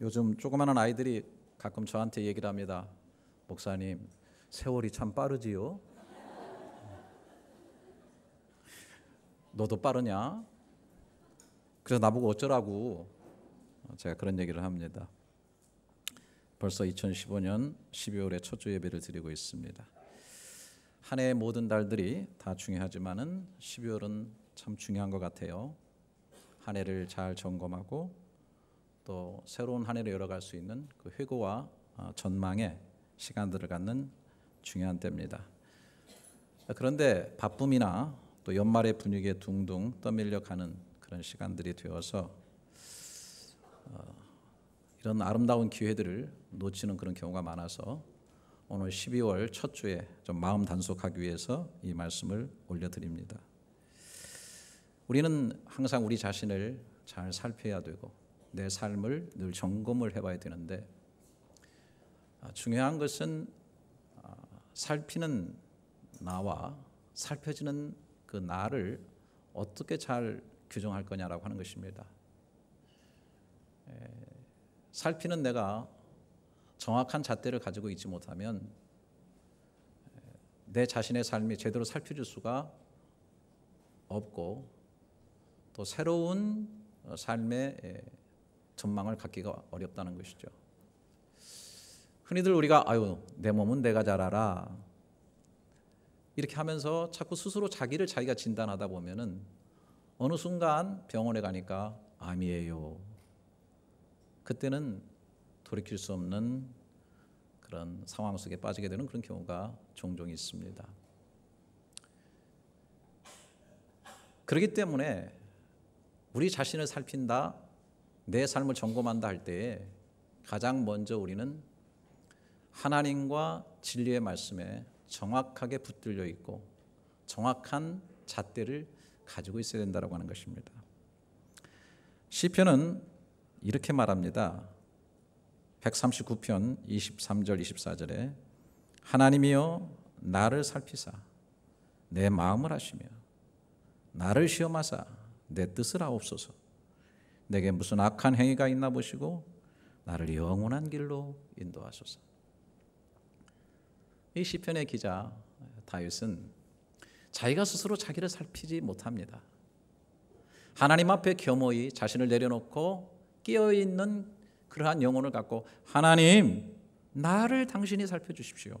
요즘 조그마한 아이들이 가끔 저한테 얘기를 합니다. 목사님, 세월이 참 빠르지요. 너도 빠르냐? 그래서 나보고 어쩌라고 제가 그런 얘기를 합니다. 벌써 2015년 12월에 첫 주 예배를 드리고 있습니다. 한 해의 모든 달들이 다 중요하지만은 12월은 참 중요한 것 같아요. 한 해를 잘 점검하고 또 새로운 한 해를 열어갈 수 있는 그 회고와 어, 전망의 시간들을 갖는 중요한 때입니다. 그런데 바쁨이나 또 연말의 분위기에 둥둥 떠밀려 가는 그런 시간들이 되어서 어, 이런 아름다운 기회들을 놓치는 그런 경우가 많아서 오늘 12월 첫 주에 좀 마음 단속하기 위해서 이 말씀을 올려드립니다. 우리는 항상 우리 자신을 잘 살펴야 되고 내 삶을 늘 점검을 해봐야 되는데 아, 중요한 것은 아, 살피는 나와 살펴지는 그 나를 어떻게 잘 규정할 거냐라고 하는 것입니다. 살피는 내가 정확한 잣대를 가지고 있지 못하면 내 자신의 삶이 제대로 살펴질 수가 없고 또 새로운 삶의 전망을 갖기가 어렵다는 것이죠. 흔히들 우리가 아유 내 몸은 내가 잘 알아 이렇게 하면서 자꾸 스스로 자기를 자기가 진단하다 보면은 어느 순간 병원에 가니까 암이에요. 그때는 돌이킬 수 없는 그런 상황 속에 빠지게 되는 그런 경우가 종종 있습니다. 그렇기 때문에 우리 자신을 살핀다 내 삶을 점검한다 할 때에 가장 먼저 우리는 하나님과 진리의 말씀에 정확하게 붙들려 있고 정확한 잣대를 가지고 있어야 된다고 하는 것입니다. 시편은 이렇게 말합니다. 139편 23절 24절에 하나님이여 나를 살피사 내 마음을 아시며 나를 시험하사 내 뜻을 아옵소서 내게 무슨 악한 행위가 있나 보시고 나를 영원한 길로 인도하소서. 이 시편의 기자 다윗은 자기가 스스로 자기를 살피지 못합니다. 하나님 앞에 겸허히 자신을 내려놓고 끼어 있는 그러한 영혼을 갖고 하나님 나를 당신이 살펴 주십시오.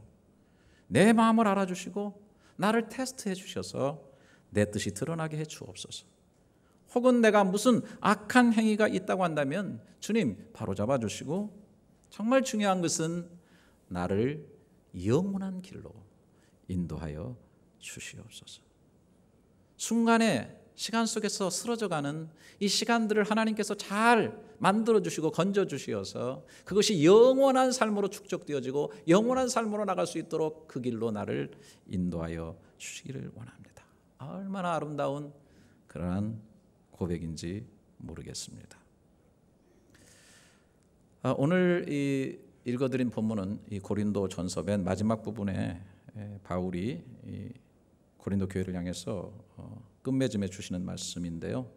내 마음을 알아주시고 나를 테스트해 주셔서 내 뜻이 드러나게 해 주옵소서. 혹은 내가 무슨 악한 행위가 있다고 한다면 주님 바로잡아 주시고 정말 중요한 것은 나를 영원한 길로 인도하여 주시옵소서. 순간에 시간 속에서 쓰러져가는 이 시간들을 하나님께서 잘 만들어 주시고 건져 주시어서 그것이 영원한 삶으로 축적되어지고 영원한 삶으로 나갈 수 있도록 그 길로 나를 인도하여 주시기를 원합니다. 얼마나 아름다운 그러한 고백인지 모르겠습니다. 아, 오늘 이 읽어드린 본문은 이 고린도 전서 맨 마지막 부분에 바울이 고린도 교회를 향해서 어, 끝맺음해 주시는 말씀인데요.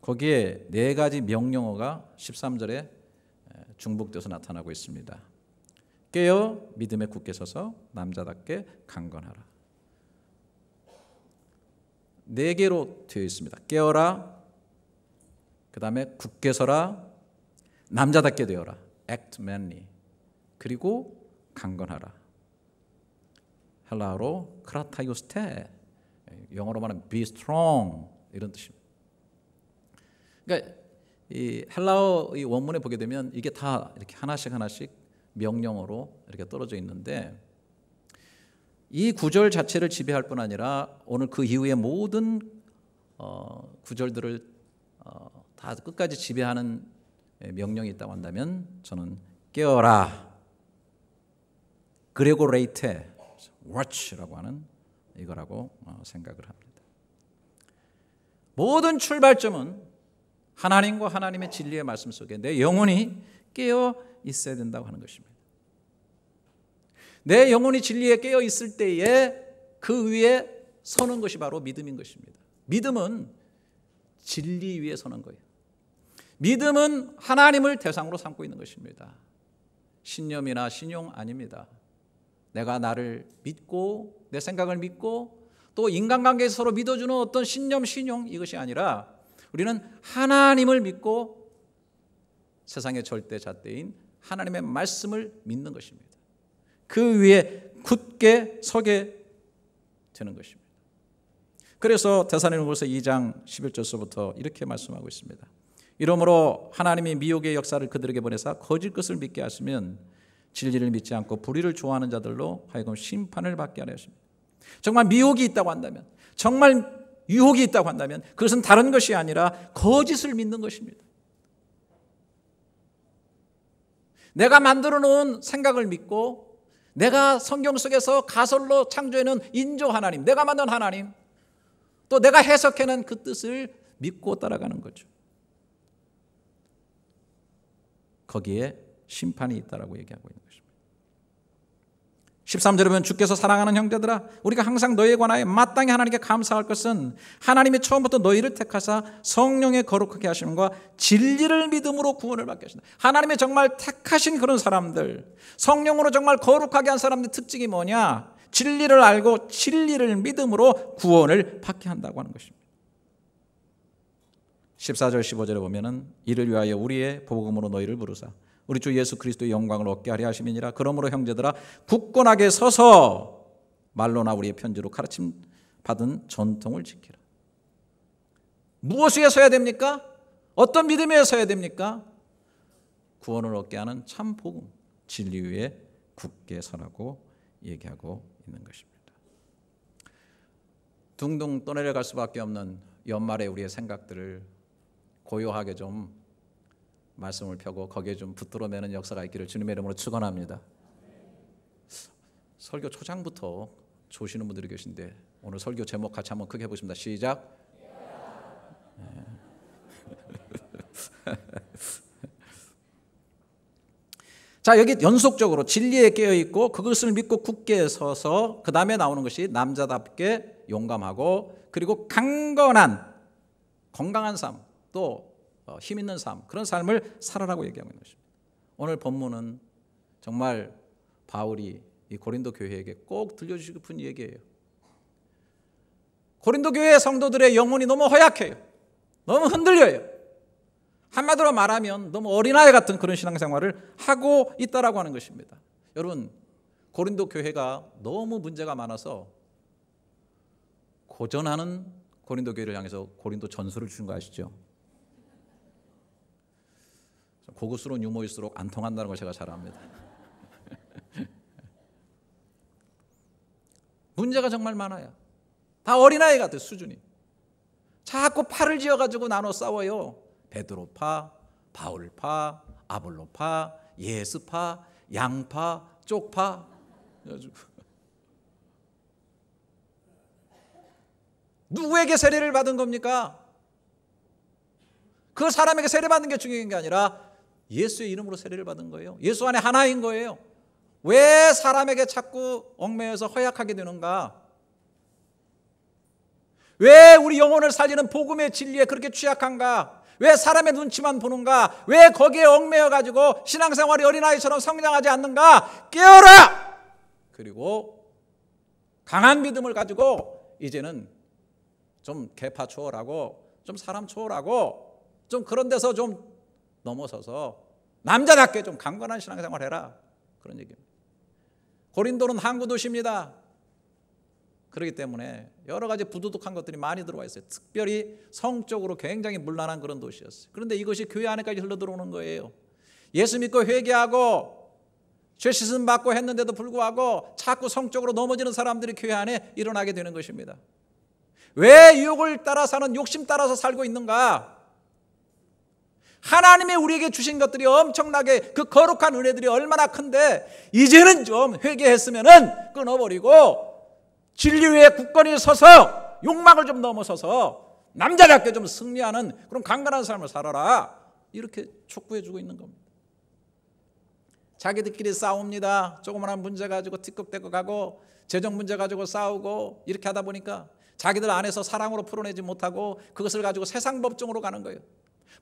거기에 네 가지 명령어가 13절에 중복돼서 나타나고 있습니다. 깨어 믿음에 굳게 서서 남자답게 강건하라. 네 개로 되어 있습니다. 깨어라, 그 다음에 굳게 서라, 남자답게 되어라, act manly. 그리고 강건하라. 헬라어로 크라타이오스테, 영어로 말하면 be strong 이런 뜻입니다. 그러니까 이 헬라어 이 원문에 보게 되면 이게 다 이렇게 하나씩 하나씩 명령어로 이렇게 떨어져 있는데 이 구절 자체를 지배할 뿐 아니라 오늘 그 이후의 모든 어, 구절들을 어, 다 끝까지 지배하는 예, 명령이 있다고 한다면 저는 깨어라. 그레고레이테 워치라고 하는 이거라고 어, 생각을 합니다. 모든 출발점은 하나님과 하나님의 진리의 말씀 속에 내 영혼이 깨어 있어야 된다고 하는 것입니다. 내 영혼이 진리에 깨어 있을 때에 그 위에 서는 것이 바로 믿음인 것입니다. 믿음은 진리 위에 서는 거예요. 믿음은 하나님을 대상으로 삼고 있는 것입니다. 신념이나 신용 아닙니다. 내가 나를 믿고 내 생각을 믿고 또 인간관계에서 서로 믿어주는 어떤 신념, 신용 이것이 아니라 우리는 하나님을 믿고 세상의 절대 잣대인 하나님의 말씀을 믿는 것입니다. 그 위에 굳게 서게 되는 것입니다. 그래서 대사님으로서 2장 11절서부터 이렇게 말씀하고 있습니다. 이러므로 하나님이 미혹의 역사를 그들에게 보내사 거짓 것을 믿게 하시면 진리를 믿지 않고 불의를 좋아하는 자들로 하여금 심판을 받게 하려 하십니다. 정말 미혹이 있다고 한다면, 정말 유혹이 있다고 한다면 그것은 다른 것이 아니라 거짓을 믿는 것입니다. 내가 만들어 놓은 생각을 믿고 내가 성경 속에서 가설로 창조해놓은 인조 하나님, 내가 만든 하나님, 또 내가 해석해낸 그 뜻을 믿고 따라가는 거죠. 거기에 심판이 있다라고 얘기하고 있는 것입니다. 13절에 보면 주께서 사랑하는 형제들아 우리가 항상 너희에 관하여 마땅히 하나님께 감사할 것은 하나님이 처음부터 너희를 택하사 성령의 거룩하게 하심과 진리를 믿음으로 구원을 받게 하신다. 하나님의 정말 택하신 그런 사람들 성령으로 정말 거룩하게 한 사람들의 특징이 뭐냐? 진리를 알고 진리를 믿음으로 구원을 받게 한다고 하는 것입니다. 14절 15절에 보면은 이를 위하여 우리의 복음으로 너희를 부르사 우리 주 예수 그리스도의 영광을 얻게 하려 하심이니라 그러므로 형제들아 굳건하게 서서 말로나 우리의 편지로 가르침 받은 전통을 지키라 무엇에 서야 됩니까? 어떤 믿음에 서야 됩니까? 구원을 얻게 하는 참 복음 진리 위에 굳게 서라고 얘기하고 있는 것입니다. 둥둥 떠내려갈 수밖에 없는 연말에 우리의 생각들을 고요하게 좀 말씀을 펴고 거기에 좀붙들어매는 역사가 있기를 주님의 이름으로 축원합니다. 설교 초장부터 조시는 분들이 계신데 오늘 설교 제목 같이 한번 크게 해보십니다. 시작. 예. 자 여기 연속적으로 진리에 깨어 있고 그것을 믿고 굳게 서서 그 다음에 나오는 것이 남자답게 용감하고 그리고 강건한 건강한 삶 또힘 어, 있는 삶 그런 삶을 살아라고 얘기하고 있는 것입니다. 오늘 본문은 정말 바울이 이 고린도 교회에게 꼭 들려주고 싶은 얘기예요. 고린도 교회 성도들의 영혼이 너무 허약해요. 너무 흔들려요. 한마디로 말하면 너무 어린아이 같은 그런 신앙생활을 하고 있다라고 하는 것입니다. 여러분 고린도 교회가 너무 문제가 많아서 고전하는 고린도 교회를 향해서 고린도 전서를 주는 거 아시죠? 고급스러운 유머일수록 안 통한다는 걸 제가 잘 압니다. 문제가 정말 많아요. 다 어린아이 같아 수준이. 자꾸 파를 지어가지고 나눠 싸워요. 베드로파, 바울파, 아볼로파, 예스파, 양파, 쪽파. 누구에게 세례를 받은 겁니까? 그 사람에게 세례받는 게 중요한 게 아니라 예수의 이름으로 세례를 받은 거예요. 예수 안에 하나인 거예요. 왜 사람에게 자꾸 얽매여서 허약하게 되는가? 왜 우리 영혼을 살리는 복음의 진리에 그렇게 취약한가? 왜 사람의 눈치만 보는가? 왜 거기에 얽매여 가지고 신앙생활이 어린아이처럼 성장하지 않는가? 깨어라! 그리고 강한 믿음을 가지고 이제는 좀 개파 초월하고 좀 사람 초월하고 좀 그런 데서 좀 넘어서서 남자답게 좀 강건한 신앙생활 해라. 그런 얘기입니다. 고린도는 항구 도시입니다. 그렇기 때문에 여러 가지 부도덕한 것들이 많이 들어와 있어요. 특별히 성적으로 굉장히 문란한 그런 도시였어요. 그런데 이것이 교회 안에까지 흘러 들어오는 거예요. 예수 믿고 회개하고 죄 씻음 받고 했는데도 불구하고 자꾸 성적으로 넘어지는 사람들이 교회 안에 일어나게 되는 것입니다. 왜 유혹을 따라 사는 욕심 따라서 살고 있는가? 하나님이 우리에게 주신 것들이 엄청나게 그 거룩한 은혜들이 얼마나 큰데 이제는 좀 회개했으면은 끊어버리고 진리 위에 굳건히 서서 욕망을 좀 넘어서서 남자답게 좀 승리하는 그런 강건한 삶을 살아라 이렇게 촉구해주고 있는 겁니다. 자기들끼리 싸웁니다. 조그만한 문제 가지고 티격태격 가고 재정 문제 가지고 싸우고 이렇게 하다 보니까 자기들 안에서 사랑으로 풀어내지 못하고 그것을 가지고 세상 법정으로 가는 거예요.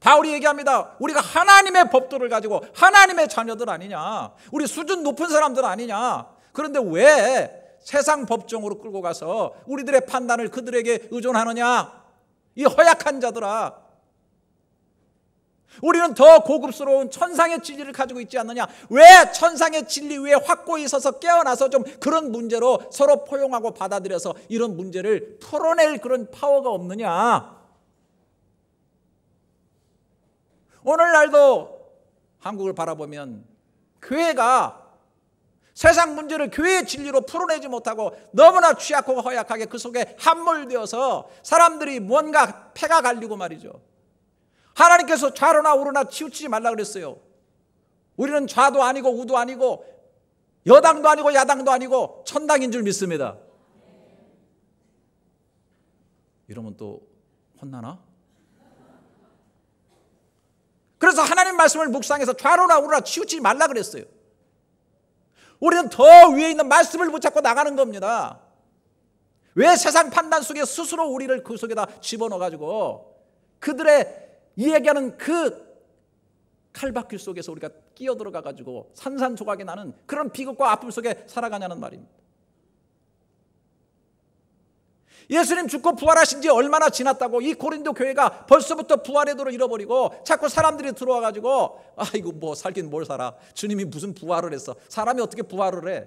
바울이 얘기합니다. 우리가 하나님의 법도를 가지고 하나님의 자녀들 아니냐. 우리 수준 높은 사람들 아니냐. 그런데 왜 세상 법정으로 끌고 가서 우리들의 판단을 그들에게 의존하느냐. 이 허약한 자들아. 우리는 더 고급스러운 천상의 진리를 가지고 있지 않느냐? 왜 천상의 진리 위에 확고히 서서 깨어나서 좀 그런 문제로 서로 포용하고 받아들여서 이런 문제를 풀어낼 그런 파워가 없느냐? 오늘날도 한국을 바라보면 교회가 세상 문제를 교회의 진리로 풀어내지 못하고 너무나 취약하고 허약하게 그 속에 함몰되어서 사람들이 뭔가 폐가 갈리고 말이죠. 하나님께서 좌로나 우로나 치우치지 말라 그랬어요. 우리는 좌도 아니고 우도 아니고 여당도 아니고 야당도 아니고 천당인 줄 믿습니다. 이러면 또 혼나나? 그래서 하나님 말씀을 묵상해서 좌로나 우로나 치우치지 말라 그랬어요. 우리는 더 위에 있는 말씀을 붙잡고 나가는 겁니다. 왜 세상 판단 속에 스스로 우리를 그 속에다 집어넣어가지고 그들의 이야기하는 그 칼바퀴 속에서 우리가 끼어들어가가지고 산산조각이 나는 그런 비극과 아픔 속에 살아가냐는 말입니다. 예수님 죽고 부활하신 지 얼마나 지났다고 이 고린도 교회가 벌써부터 부활의 도를 잃어버리고 자꾸 사람들이 들어와 가지고 아 이거 뭐 살긴 뭘 살아 주님이 무슨 부활을 했어 사람이 어떻게 부활을 해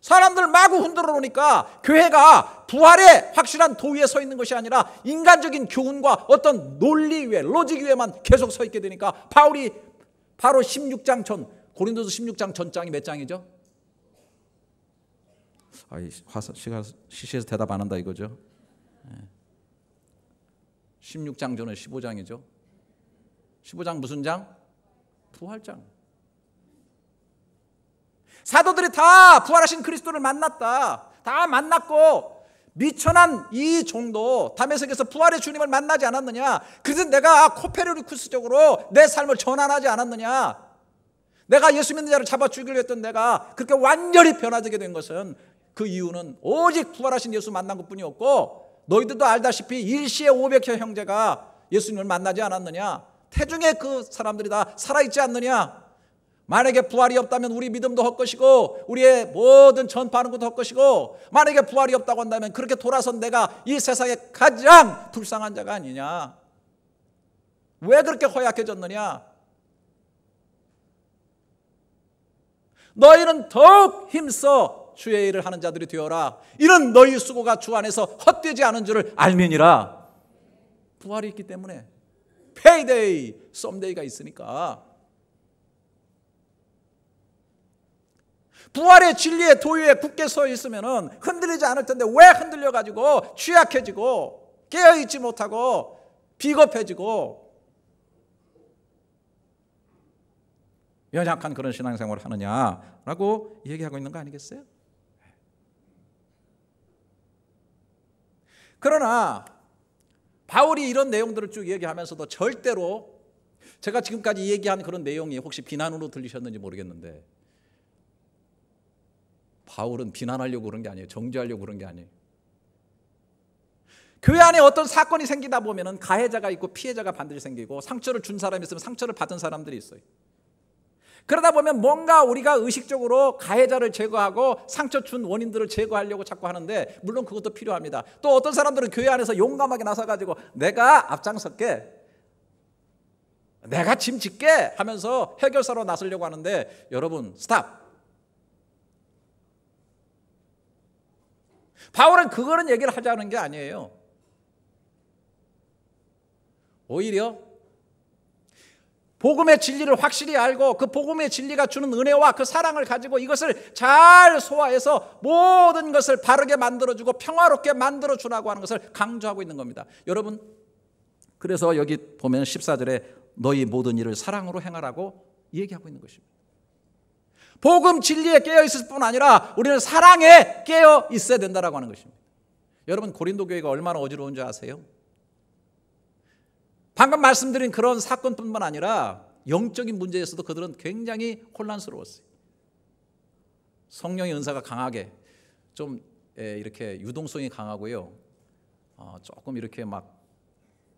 사람들 마구 흔들어 놓으니까 교회가 부활의 확실한 도위에 서 있는 것이 아니라 인간적인 교훈과 어떤 논리 위에 로직 위에만 계속 서 있게 되니까 바울이 바로 16장 전 고린도서 16장 전장이 몇 장이죠? 아이 화사 시시에서 대답 안 한다 이거죠. 16장 예. 전에 15장이죠. 15장 무슨 장? 부활장. 사도들이 다 부활하신 그리스도를 만났다. 다 만났고 미천한 이 정도 담에색에서 부활의 주님을 만나지 않았느냐? 그래서 내가 코페르니쿠스적으로 내 삶을 전환하지 않았느냐? 내가 예수 믿는 자를 잡아 죽이려 했던 내가 그렇게 완전히 변화되게 된 것은 그 이유는 오직 부활하신 예수 만난 것 뿐이었고 너희들도 알다시피 일시에 500여 형제가 예수님을 만나지 않았느냐 태중에 그 사람들이 다 살아있지 않느냐 만약에 부활이 없다면 우리 믿음도 헛것이고 우리의 모든 전파하는 것도 헛것이고 만약에 부활이 없다고 한다면 그렇게 돌아선 내가 이세상에 가장 불쌍한 자가 아니냐 왜 그렇게 허약해졌느냐 너희는 더욱 힘써 주의 일을 하는 자들이 되어라. 이런 너희 수고가 주 안에서 헛되지 않은 줄을 알면이라. 부활이 있기 때문에 페이데이, 썸데이가 있으니까 부활의 진리의 도유에 굳게 서 있으면 흔들리지 않을 텐데 왜 흔들려가지고 취약해지고 깨어있지 못하고 비겁해지고 연약한 그런 신앙생활을 하느냐라고 얘기하고 있는 거 아니겠어요? 그러나 바울이 이런 내용들을 쭉 얘기하면서도 절대로 제가 지금까지 얘기한 그런 내용이 혹시 비난으로 들리셨는지 모르겠는데 바울은 비난하려고 그런 게 아니에요. 정죄하려고 그런 게 아니에요. 교회 안에 어떤 사건이 생기다 보면 가해자가 있고 피해자가 반드시 생기고 상처를 준 사람이 있으면 상처를 받은 사람들이 있어요. 그러다 보면 뭔가 우리가 의식적으로 가해자를 제거하고 상처 준 원인들을 제거하려고 자꾸 하는데 물론 그것도 필요합니다. 또 어떤 사람들은 교회 안에서 용감하게 나서가지고 내가 앞장섰게 내가 짐 짓게 하면서 해결사로 나서려고 하는데 여러분 스탑 바울은 그거는 얘기를 하자는 게 아니에요. 오히려 복음의 진리를 확실히 알고 그 복음의 진리가 주는 은혜와 그 사랑을 가지고 이것을 잘 소화해서 모든 것을 바르게 만들어주고 평화롭게 만들어주라고 하는 것을 강조하고 있는 겁니다. 여러분, 그래서 여기 보면 14절에 너희 모든 일을 사랑으로 행하라고 얘기하고 있는 것입니다. 복음 진리에 깨어 있을 뿐 아니라 우리는 사랑에 깨어 있어야 된다고 하는 것입니다. 여러분 고린도 교회가 얼마나 어지러운지 아세요? 방금 말씀드린 그런 사건뿐만 아니라 영적인 문제에서도 그들은 굉장히 혼란스러웠어요. 성령의 은사가 강하게 좀 예, 이렇게 유동성이 강하고요. 어, 조금 이렇게 막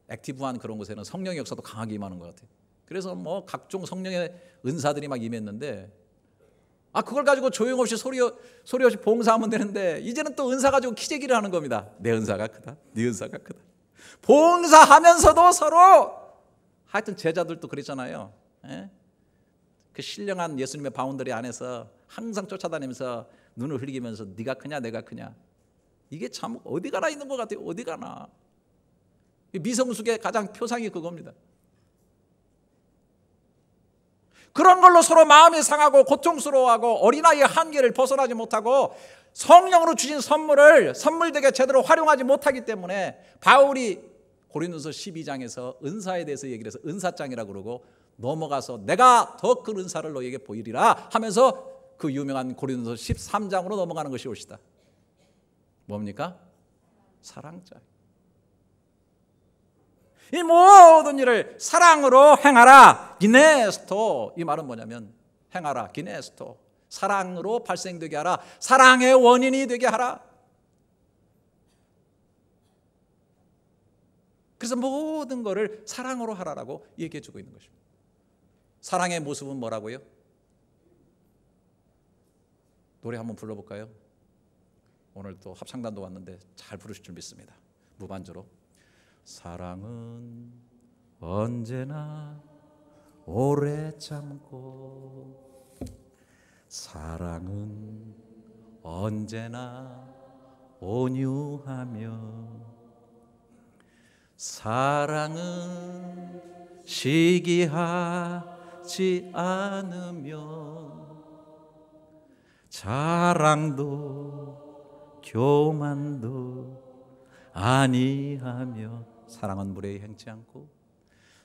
액티브한 그런 곳에는 성령의 역사도 강하게 임하는 것 같아요. 그래서 뭐 각종 성령의 은사들이 막 임했는데 아 그걸 가지고 조용없이 소리 소리 없이 봉사하면 되는데 이제는 또 은사 가지고 키재기를 하는 겁니다. 내 은사가 크다, 네 은사가 크다. 봉사하면서도 서로 하여튼 제자들도 그랬잖아요. 예? 그 신령한 예수님의 바운더리 안에서 항상 쫓아다니면서 눈을 흘리면서 네가 크냐 내가 크냐 이게 참 어디 가나 있는 것 같아요. 어디 가나 미성숙의 가장 표상이 그겁니다. 그런 걸로 서로 마음이 상하고 고통스러워하고 어린아이의 한계를 벗어나지 못하고 성령으로 주신 선물을 선물되게 제대로 활용하지 못하기 때문에 바울이 고린도서 12장에서 은사에 대해서 얘기를 해서 은사장이라고 그러고 넘어가서 내가 더 큰 은사를 너에게 보이리라 하면서 그 유명한 고린도서 13장으로 넘어가는 것이 옳시다. 뭡니까? 사랑장. 이 모든 일을 사랑으로 행하라. 기네스토. 이 말은 뭐냐면 행하라. 기네스토. 사랑으로 발생되게 하라. 사랑의 원인이 되게 하라. 그래서 모든 것을 사랑으로 하라라고 얘기해 주고 있는 것입니다. 사랑의 모습은 뭐라고요? 노래 한번 불러볼까요? 오늘 또 합창단도 왔는데 잘 부르실 줄 믿습니다. 무반주로. 사랑은 언제나 오래 참고 사랑은 언제나 온유하며 사랑은 시기하지 않으며 자랑도 교만도 아니하며 사랑은 물에 행치 않고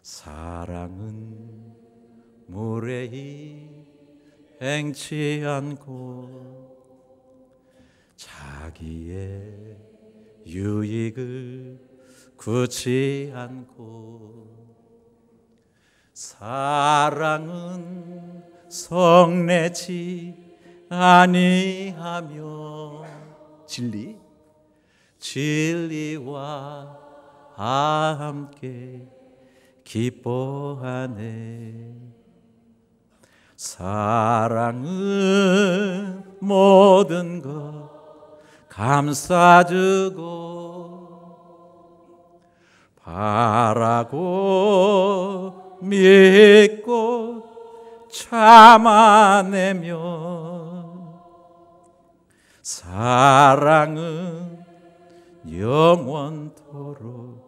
사랑은 물에 행치 않고 자기의 유익을 굳지 않고 사랑은 성내지 아니하며 진리 진리와 다 아, 함께 기뻐하네. 사랑은 모든 것 감싸주고 바라고 믿고 참아내며 사랑은 영원토록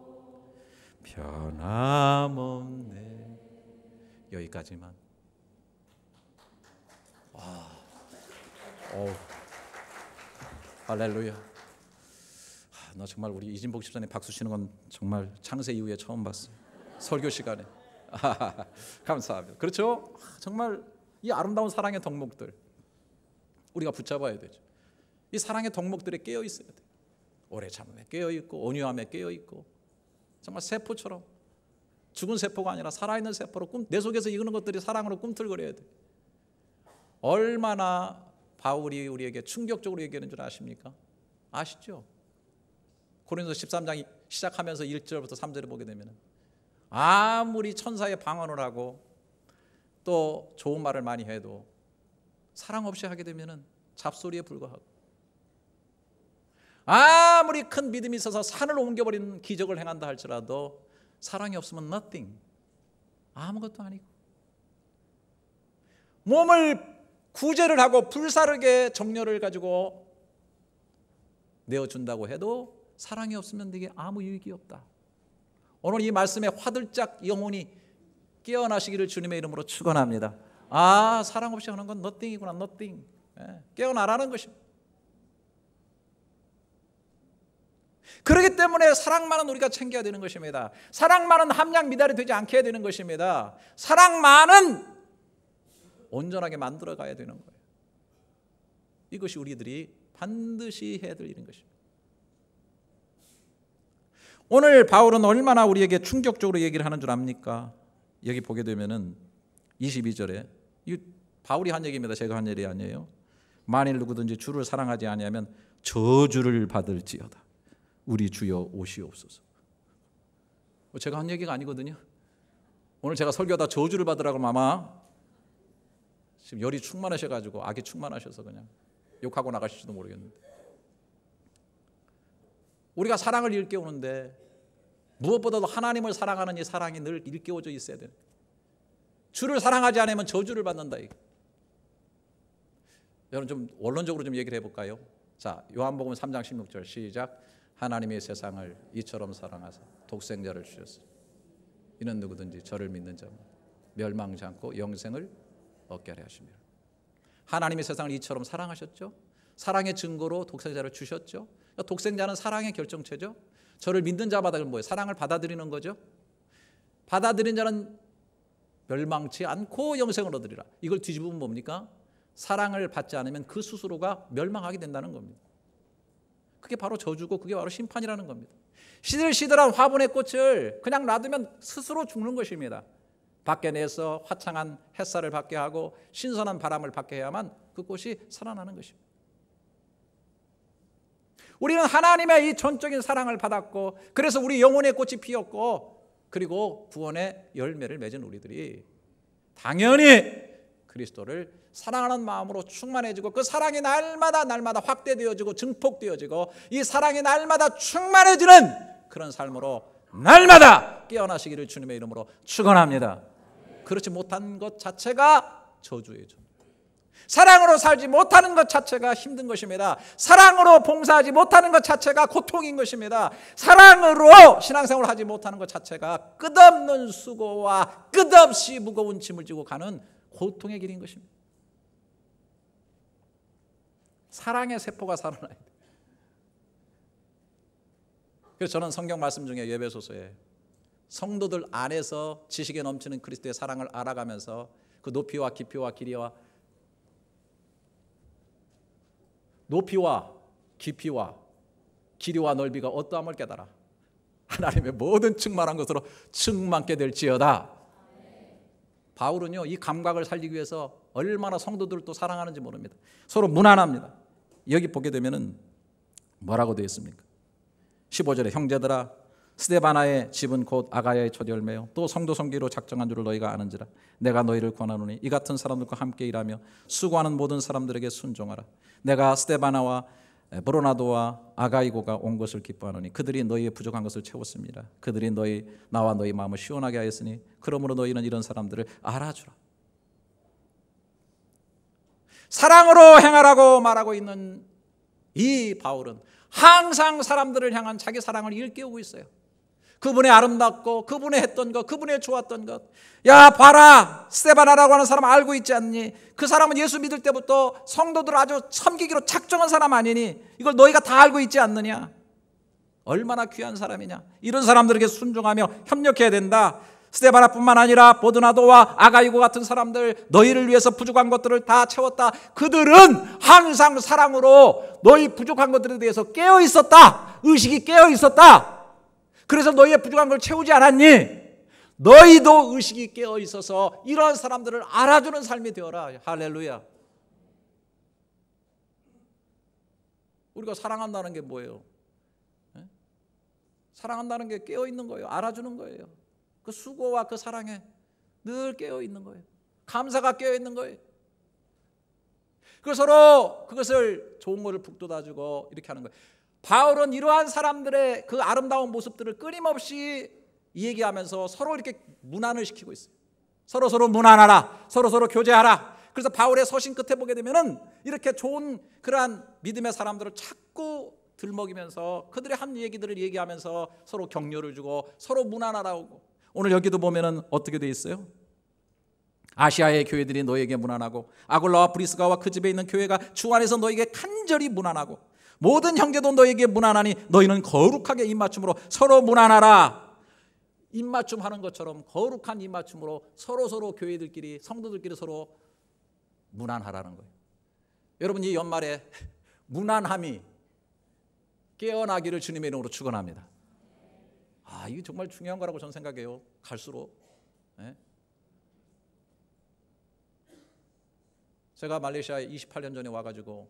변함없네 여기까지만 와, 오, 할렐루야 아, 나 정말 우리 이진복 집사님 박수 치는 건 정말 창세 이후에 처음 봤어요 설교 시간에 감사합니다 그렇죠? 정말 이 아름다운 사랑의 덕목들 우리가 붙잡아야 되죠 이 사랑의 덕목들에 깨어 있어야 돼요 오래 참음에 깨어 있고 온유함에 깨어 있고 정말 세포처럼 죽은 세포가 아니라 살아있는 세포로 꿈, 내 속에서 이거는 것들이 사랑으로 꿈틀거려야 돼. 얼마나 바울이 우리에게 충격적으로 얘기하는 줄 아십니까? 아시죠? 고린도 13장 시작하면서 1절부터 3절을 보게 되면 아무리 천사의 방언을 하고 또 좋은 말을 많이 해도 사랑 없이 하게 되면 잡소리에 불과하고 아무리 큰 믿음이 있어서 산을 옮겨버린 기적을 행한다 할지라도 사랑이 없으면 nothing. 아무것도 아니고. 몸을 구제를 하고 불사르게 정렬을 가지고 내어준다고 해도 사랑이 없으면 되게 아무 유익이 없다. 오늘 이 말씀에 화들짝 영혼이 깨어나시기를 주님의 이름으로 축원합니다. 아 사랑 없이 하는 건 n o 이구나 n o 깨어나라는 것입니다. 그렇기 때문에 사랑만은 우리가 챙겨야 되는 것입니다. 사랑만은 함량 미달이 되지 않게 해야 되는 것입니다. 사랑만은 온전하게 만들어 가야 되는 거예요. 이것이 우리들이 반드시 해야 될 일인 것입니다. 오늘 바울은 얼마나 우리에게 충격적으로 얘기를 하는 줄 압니까? 여기 보게 되면은 22절에 이 바울이 한 얘기입니다. 제가 한 얘기 아니에요. 만일 누구든지 주를 사랑하지 아니하면 저주를 받을지어다. 우리 주여 오시옵소서. 어, 제가 한 얘기가 아니거든요. 오늘 제가 설교하다 저주를 받으라고 아마 지금 열이 충만하셔가지고 악이 충만하셔서 그냥 욕하고 나가실지도 모르겠는데 우리가 사랑을 일깨우는데 무엇보다도 하나님을 사랑하는 이 사랑이 늘 일깨워져 있어야 돼. 주를 사랑하지 않으면 저주를 받는다. 이게. 여러분 좀 원론적으로 좀 얘기를 해볼까요? 자 요한복음 3장 16절 시작 하나님의 세상을 이처럼 사랑하사 독생자를 주셨으 이는 누구든지 저를 믿는 자는 멸망지 않고 영생을 얻게 하려 하시며 하나님의 세상을 이처럼 사랑하셨죠. 사랑의 증거로 독생자를 주셨죠. 그러니까 독생자는 사랑의 결정체죠. 저를 믿는 자마다 그 뭐예요? 사랑을 받아들이는 거죠. 받아들인 자는 멸망치 않고 영생을 얻으리라. 이걸 뒤집으면 뭡니까? 사랑을 받지 않으면 그 스스로가 멸망하게 된다는 겁니다. 그게 바로 저주고 그게 바로 심판이라는 겁니다. 시들시들한 화분의 꽃을 그냥 놔두면 스스로 죽는 것입니다. 밖에 내서 화창한 햇살을 받게 하고 신선한 바람을 받게 해야만 그 꽃이 살아나는 것입니다. 우리는 하나님의 이 전적인 사랑을 받았고 그래서 우리 영혼의 꽃이 피었고 그리고 구원의 열매를 맺은 우리들이 당연히 그리스도를 사랑하는 마음으로 충만해지고 그 사랑이 날마다 날마다 확대되어지고 증폭되어지고 이 사랑이 날마다 충만해지는 그런 삶으로 날마다 깨어나시기를 주님의 이름으로 축원합니다. 그렇지 못한 것 자체가 저주예요. 사랑으로 살지 못하는 것 자체가 힘든 것입니다. 사랑으로 봉사하지 못하는 것 자체가 고통인 것입니다. 사랑으로 신앙생활을 하지 못하는 것 자체가 끝없는 수고와 끝없이 무거운 짐을 지고 가는 고통의 길인 것입니다. 사랑의 세포가 살아나야 돼. 그래서 저는 성경 말씀 중에 예배소서에 성도들 안에서 지식에 넘치는 그리스도의 사랑을 알아가면서 그 높이와 깊이와 길이와 높이와 깊이와 길이와 넓이가 어떠함을 깨달아 하나님의 모든 충만한 것으로 충만케 될지어다 바울은요 이 감각을 살리기 위해서 얼마나 성도들을 또 사랑하는지 모릅니다. 서로 무난합니다. 여기 보게 되면은 뭐라고 되어 있습니까? 15절에 형제들아 스데바나의 집은 곧 아가야의 첫 열매요 또 성도 성기로 작정한 줄을 너희가 아는지라 내가 너희를 권하노니 이 같은 사람들과 함께 일하며 수고하는 모든 사람들에게 순종하라 내가 스데바나와 브로나도와 아가이고가 온 것을 기뻐하노니 그들이 너희의 부족한 것을 채웠습니다. 그들이 너희 나와 너희 마음을 시원하게 하였으니 그러므로 너희는 이런 사람들을 알아주라. 사랑으로 행하라고 말하고 있는 이 바울은 항상 사람들을 향한 자기 사랑을 일깨우고 있어요. 그분의 아름답고 그분의 했던 것, 그분의 좋았던 것. 야, 봐라. 스테바나라고 하는 사람 알고 있지 않니? 그 사람은 예수 믿을 때부터 성도들 아주 섬기기로 착정한 사람 아니니? 이걸 너희가 다 알고 있지 않느냐? 얼마나 귀한 사람이냐? 이런 사람들에게 순종하며 협력해야 된다. 스테바나뿐만 아니라 보드나도와 아가이고 같은 사람들 너희를 위해서 부족한 것들을 다 채웠다. 그들은 항상 사랑으로 너희 부족한 것들에 대해서 깨어 있었다. 의식이 깨어 있었다. 그래서 너희의 부족한 걸 채우지 않았니? 너희도 의식이 깨어 있어서 이러한 사람들을 알아주는 삶이 되어라. 할렐루야. 우리가 사랑한다는 게 뭐예요? 예? 사랑한다는 게 깨어 있는 거예요. 알아주는 거예요. 그 수고와 그 사랑에 늘 깨어 있는 거예요. 감사가 깨어 있는 거예요. 그 서로 그것을 좋은 것을 북돋아주고 이렇게 하는 거예요. 바울은 이러한 사람들의 그 아름다운 모습들을 끊임없이 얘기하면서 서로 이렇게 문안을 시키고 있어요. 서로 서로 문안하라. 서로 서로 교제하라. 그래서 바울의 서신 끝에 보게 되면은 이렇게 좋은 그러한 믿음의 사람들을 자꾸 들먹이면서 그들의 한 얘기들을 얘기하면서 서로 격려를 주고 서로 문안하라고. 오늘 여기도 보면은 어떻게 돼 있어요? 아시아의 교회들이 너에게 무난하고 아골라와 브리스가와 그 집에 있는 교회가 주 안에서 너에게 간절히 무난하고 모든 형제도 너에게 무난하니 너희는 거룩하게 입맞춤으로 서로 무난하라. 입맞춤 하는 것처럼 거룩한 입맞춤으로 서로 서로 교회들끼리 성도들끼리 서로 무난하라는 거예요. 여러분 이 연말에 무난함이 깨어나기를 주님의 이름으로 축원합니다. 아 이게 정말 중요한 거라고 저는 생각해요. 갈수록 네? 제가 말레이시아에 28년 전에 와가지고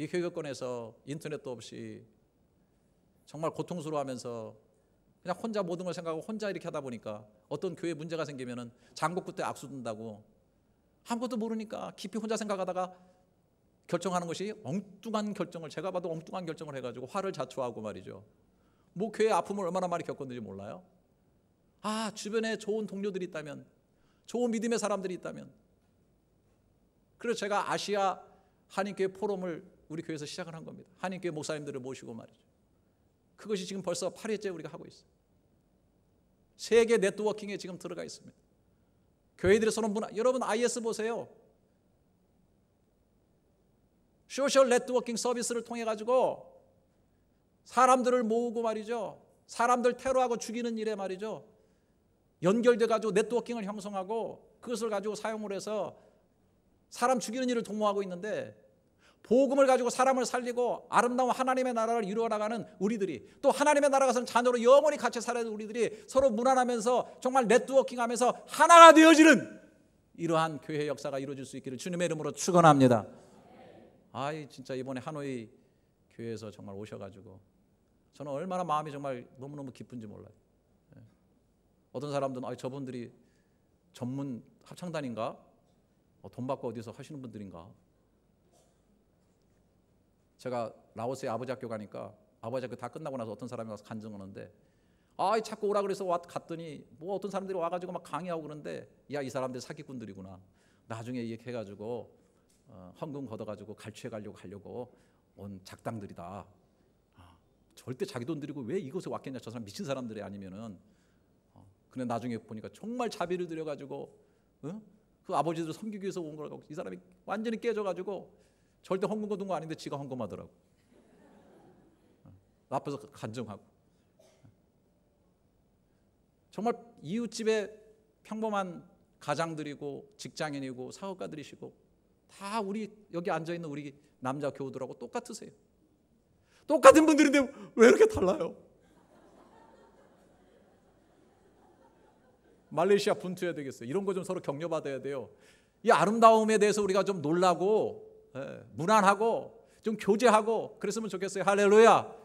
이 교육권에서 인터넷도 없이 정말 고통스러워하면서 그냥 혼자 모든 걸 생각하고 혼자 이렇게 하다 보니까 어떤 교회 문제가 생기면 장국구 때 악수 둔다고 아무것도 모르니까 깊이 혼자 생각하다가 결정하는 것이 엉뚱한 결정을 제가 봐도 엉뚱한 결정을 해가지고 화를 자초하고 말이죠. 뭐 교회 아픔을 얼마나 많이 겪었는지 몰라요. 아 주변에 좋은 동료들이 있다면, 좋은 믿음의 사람들이 있다면. 그래서 제가 아시아 한인교회 포럼을 우리 교회에서 시작을 한 겁니다. 한인교회 목사님들을 모시고 말이죠. 그것이 지금 벌써 8회째 우리가 하고 있어요. 세계 네트워킹에 지금 들어가 있습니다. 교회들에서는 문화, 여러분 IS 보세요. 소셜 네트워킹 서비스를 통해 가지고 사람들을 모으고 말이죠. 사람들 테러하고 죽이는 일에 말이죠. 연결돼 가지고 네트워킹을 형성하고 그것을 가지고 사용을 해서 사람 죽이는 일을 동모하고 있는데 복음을 가지고 사람을 살리고 아름다운 하나님의 나라를 이루어 나가는 우리들이 또 하나님의 나라가서는 자녀로 영원히 같이 살아야 되는 우리들이 서로 무난하면서 정말 네트워킹하면서 하나가 되어지는 이러한 교회 역사가 이루어질 수 있기를 주님의 이름으로 축원합니다. 아이 진짜 이번에 하노이 교회에서 정말 오셔가지고 저는 얼마나 마음이 정말 너무너무 기쁜지 몰라요. 예. 어떤 사람들은 아, 저분들이 전문 합창단인가? 어, 돈 받고 어디서 하시는 분들인가? 제가 라오스에 아버지 학교 가니까 아버지 학교 다 끝나고 나서 어떤 사람이 와서 간증하는데 아, 자꾸 오라 그래서 왔 갔더니 뭐 어떤 사람들이 와가지고 막 강의하고 그러는데 야 이 사람들 사기꾼들이구나. 나중에 얘기 해가지고 어, 헌금 걷어가지고 갈취해 가려고 하려고 온 작당들이다. 아, 절대 자기 돈 들이고 왜 이곳에 왔겠냐 저 사람 미친 사람들이 아니면은. 어, 근데 나중에 보니까 정말 자비를 들여가지고 어? 그 아버지들 섬기기 위해서 온 거라고 이 사람이 완전히 깨져가지고 절대 헌금 거둔 거 아닌데 지가 헌금하더라고. 어, 앞에서 간증하고. 어. 정말 이웃집에 평범한 가장들이고 직장인이고 사업가들이시고 다 우리 여기 앉아 있는 우리 남자 교우들하고 똑같으세요. 똑같은 분들인데 왜 이렇게 달라요? 말레이시아 분투해야 되겠어요. 이런 거 좀 서로 격려받아야 돼요. 이 아름다움에 대해서 우리가 좀 놀라고 예, 무난하고 좀 교제하고 그랬으면 좋겠어요. 할렐루야.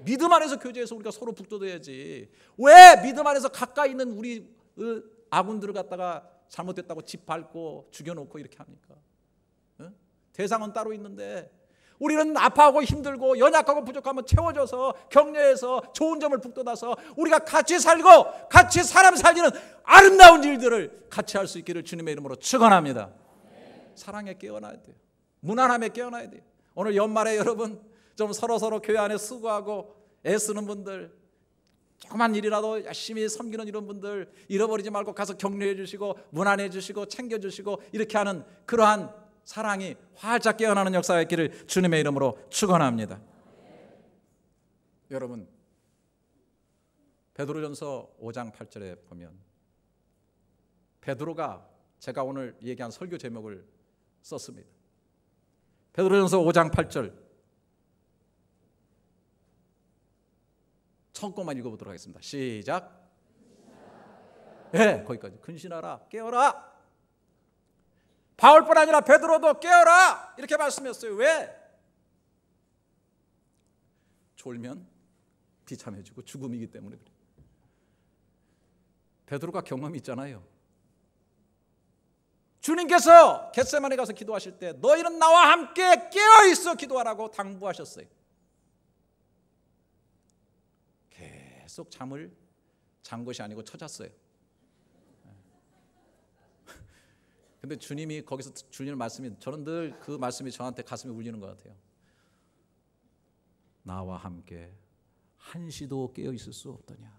믿음 안에서 교제해서 우리가 서로 북돋아야지. 왜 믿음 안에서 가까이 있는 우리 아군들을 갖다가 잘못됐다고 집 밟고 죽여놓고 이렇게 합니까? 예? 대상은 따로 있는데 우리는 아파하고 힘들고 연약하고 부족하면 채워줘서 격려해서 좋은 점을 북돋아서 우리가 같이 살고 같이 사람 살리는 아름다운 일들을 같이 할 수 있기를 주님의 이름으로 축원합니다. 사랑에 깨어나야 돼요. 무난함에 깨어나야 돼요. 오늘 연말에 여러분 좀 서로서로 교회 안에 수고하고 애쓰는 분들 조그만 일이라도 열심히 섬기는 이런 분들 잃어버리지 말고 가서 격려해 주시고 무난해 주시고 챙겨 주시고 이렇게 하는 그러한 사랑이 활짝 깨어나는 역사가 있기를 주님의 이름으로 축원합니다. 여러분 베드로전서 5장 8절에 보면 베드로가 제가 오늘 얘기한 설교 제목을 썼습니다. 베드로전서 5장 8절 처음 것만 읽어보도록 하겠습니다. 시작. 예, 네, 거기까지 근신하라, 깨어라. 바울뿐 아니라 베드로도 깨어라 이렇게 말씀했어요. 왜? 졸면 비참해지고 죽음이기 때문에 그래. 베드로가 경험이 있잖아요. 주님께서 겟세만에 가서 기도하실 때 너희는 나와 함께 깨어 있어 기도하라고 당부하셨어요. 계속 잠을 잔 것이 아니고 쳐잤어요. 근데 주님이 거기서 주님 말씀이 저는 늘 그 말씀이 저한테 가슴에 울리는 것 같아요. 나와 함께 한시도 깨어 있을 수 없더냐.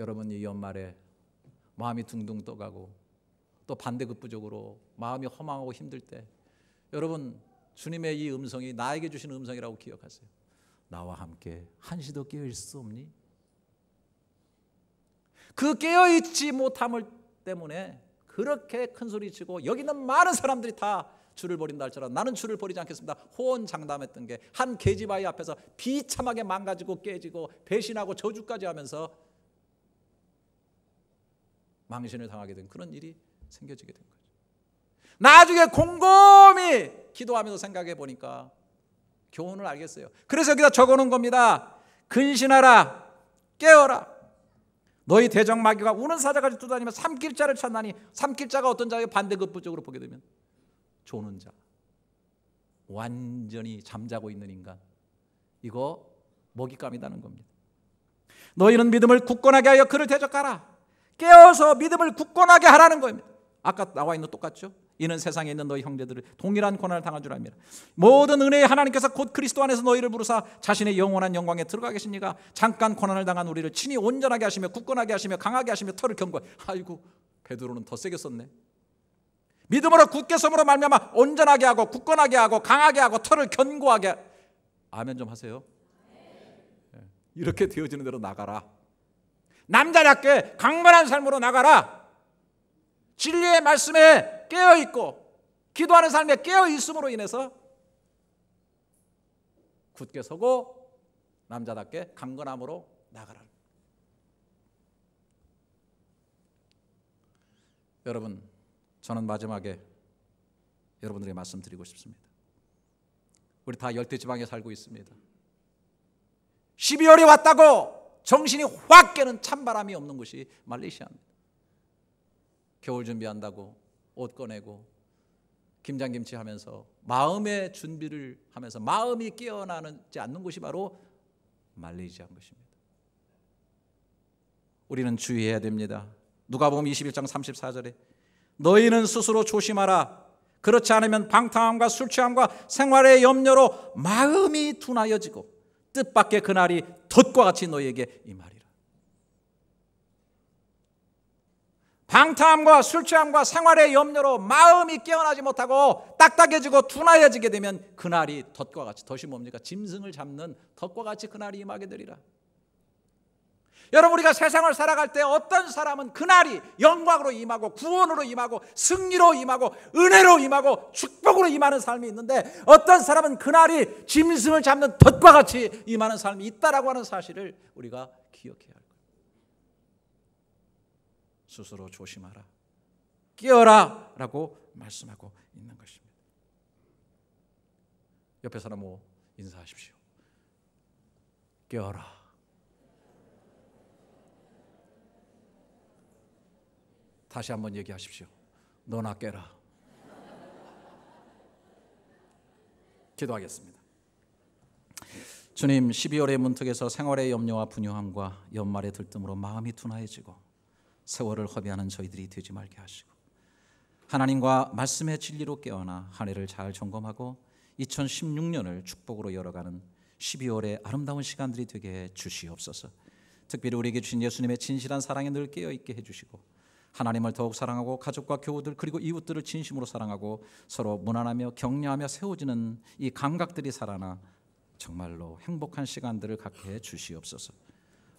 여러분 이 연말에 마음이 둥둥 떠가고 또 반대급부적으로 마음이 허망하고 힘들 때 여러분 주님의 이 음성이 나에게 주신 음성이라고 기억하세요. 나와 함께 한시도 깨어 있을 수 없니? 그 깨어 있지 못함을 때문에 그렇게 큰 소리치고 여기 는 많은 사람들이 다 주를 버린다 할지라도 나는 주를 버리지 않겠습니다. 호언장담했던 게 한 계집아이 앞에서 비참하게 망가지고 깨지고 배신하고 저주까지 하면서 망신을 당하게 된 그런 일이 생겨지게 된 거죠. 나중에 곰곰이 기도하면서 생각해 보니까 교훈을 알겠어요. 그래서 여기다 적어놓은 겁니다. 근신하라, 깨어라. 너희 대적 마귀가 우는 사자같이 두다니며 삼킬자를 찾나니 삼킬자가 어떤 자의 반대급부적으로 보게 되면 조는 자, 완전히 잠자고 있는 인간. 이거 먹잇감이다는 겁니다. 너희는 믿음을 굳건하게 하여 그를 대적하라. 깨어서 믿음을 굳건하게 하라는 겁니다. 아까 나와 있는 똑같죠? 이는 세상에 있는 너희 형제들을 동일한 고난을 당한 줄 압니다. 모든 은혜의 하나님께서 곧 그리스도 안에서 너희를 부르사 자신의 영원한 영광에 들어가 계시니까 잠깐 고난을 당한 우리를 친히 온전하게 하시며 굳건하게 하시며 강하게 하시며 털을 경고 아이고 베드로는 더 세게 썼네. 믿음으로 굳게 섬으로 말미암아 온전하게 하고 굳건하게 하고 강하게 하고 털을 견고하게 아멘 좀 하세요. 네. 이렇게 되어지는 대로 나가라. 남자답게 강건한 삶으로 나가라. 진리의 말씀에 깨어 있고 기도하는 삶에 깨어 있음으로 인해서 굳게 서고 남자답게 강건함으로 나가라. 여러분, 저는 마지막에 여러분들에게 말씀드리고 싶습니다. 우리 다 열대 지방에 살고 있습니다. 12월이 왔다고 정신이 확 깨는 찬바람이 없는 곳이 말레이시아입니다. 겨울 준비한다고 옷 꺼내고 김장김치 하면서 마음의 준비를 하면서 마음이 깨어나지 않는 곳이 바로 말레이시아인 것입니다. 우리는 주의해야 됩니다. 누가복음 21장 34절에 너희는 스스로 조심하라. 그렇지 않으면 방탕함과 술취함과 생활의 염려로 마음이 둔하여지고 뜻밖의 그날이 덫과 같이 너희에게 임하리라. 방탕함과 술취함과 생활의 염려로 마음이 깨어나지 못하고 딱딱해지고 둔화해지게 되면 그날이 덫과 같이 덫이 뭡니까? 짐승을 잡는 덫과 같이 그날이 임하게 되리라. 여러분 우리가 세상을 살아갈 때 어떤 사람은 그날이 영광으로 임하고 구원으로 임하고 승리로 임하고 은혜로 임하고 축복으로 임하는 삶이 있는데 어떤 사람은 그날이 짐승을 잡는 덫과 같이 임하는 삶이 있다라고 하는 사실을 우리가 기억해야 할 거예요. 스스로 조심하라. 깨어라라고 말씀하고 있는 것입니다. 옆에 사람 뭐 인사하십시오. 깨어라 다시 한번 얘기하십시오. 너나 깨라. 기도하겠습니다. 주님 12월의 문턱에서 생활의 염려와 분유함과 연말의 들뜸으로 마음이 둔화해지고 세월을 허비하는 저희들이 되지 말게 하시고 하나님과 말씀의 진리로 깨어나 한 해를 잘 점검하고 2016년을 축복으로 열어가는 12월의 아름다운 시간들이 되게 주시옵소서. 특별히 우리에게 주신 예수님의 진실한 사랑에 늘 깨어 있게 해주시고 하나님을 더욱 사랑하고 가족과 교우들 그리고 이웃들을 진심으로 사랑하고 서로 무난하며 격려하며 세워지는 이 감각들이 살아나 정말로 행복한 시간들을 갖게 해 주시옵소서.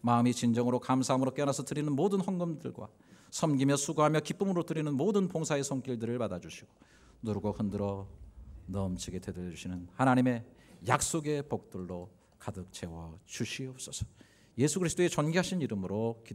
마음이 진정으로 감사함으로 깨어나서 드리는 모든 헌금들과 섬기며 수고하며 기쁨으로 드리는 모든 봉사의 손길들을 받아주시고 누르고 흔들어 넘치게 되돌 주시는 하나님의 약속의 복들로 가득 채워 주시옵소서. 예수 그리스도의 존귀하신 이름으로 기도.